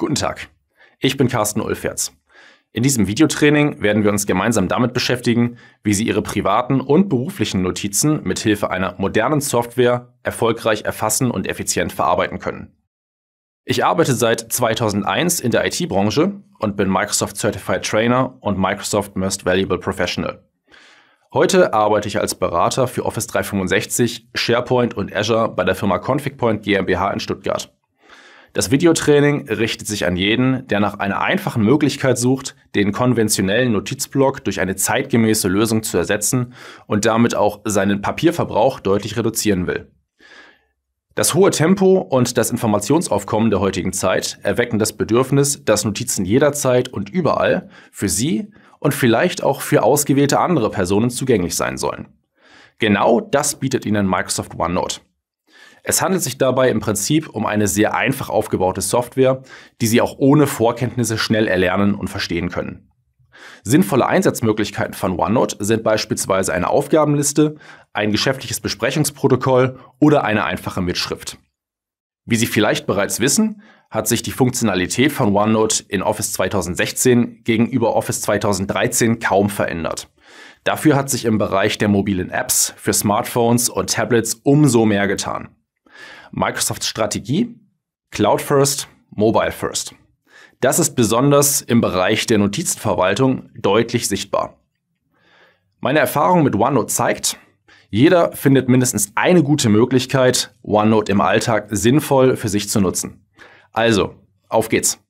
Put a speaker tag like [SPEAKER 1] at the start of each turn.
[SPEAKER 1] Guten Tag, ich bin Carsten Ulferz. In diesem Videotraining werden wir uns gemeinsam damit beschäftigen, wie Sie Ihre privaten und beruflichen Notizen mithilfe einer modernen Software erfolgreich erfassen und effizient verarbeiten können. Ich arbeite seit 2001 in der IT-Branche und bin Microsoft Certified Trainer und Microsoft Most Valuable Professional. Heute arbeite ich als Berater für Office 365, SharePoint und Azure bei der Firma ConfigPoint GmbH in Stuttgart. Das Videotraining richtet sich an jeden, der nach einer einfachen Möglichkeit sucht, den konventionellen Notizblock durch eine zeitgemäße Lösung zu ersetzen und damit auch seinen Papierverbrauch deutlich reduzieren will. Das hohe Tempo und das Informationsaufkommen der heutigen Zeit erwecken das Bedürfnis, dass Notizen jederzeit und überall für Sie und vielleicht auch für ausgewählte andere Personen zugänglich sein sollen. Genau das bietet Ihnen Microsoft OneNote. Es handelt sich dabei im Prinzip um eine sehr einfach aufgebaute Software, die Sie auch ohne Vorkenntnisse schnell erlernen und verstehen können. Sinnvolle Einsatzmöglichkeiten von OneNote sind beispielsweise eine Aufgabenliste, ein geschäftliches Besprechungsprotokoll oder eine einfache Mitschrift. Wie Sie vielleicht bereits wissen, hat sich die Funktionalität von OneNote in Office 2016 gegenüber Office 2013 kaum verändert. Dafür hat sich im Bereich der mobilen Apps für Smartphones und Tablets umso mehr getan. Microsofts Strategie Cloud First, Mobile First. Das ist besonders im Bereich der Notizenverwaltung deutlich sichtbar. Meine Erfahrung mit OneNote zeigt, jeder findet mindestens eine gute Möglichkeit, OneNote im Alltag sinnvoll für sich zu nutzen. Also, auf geht's!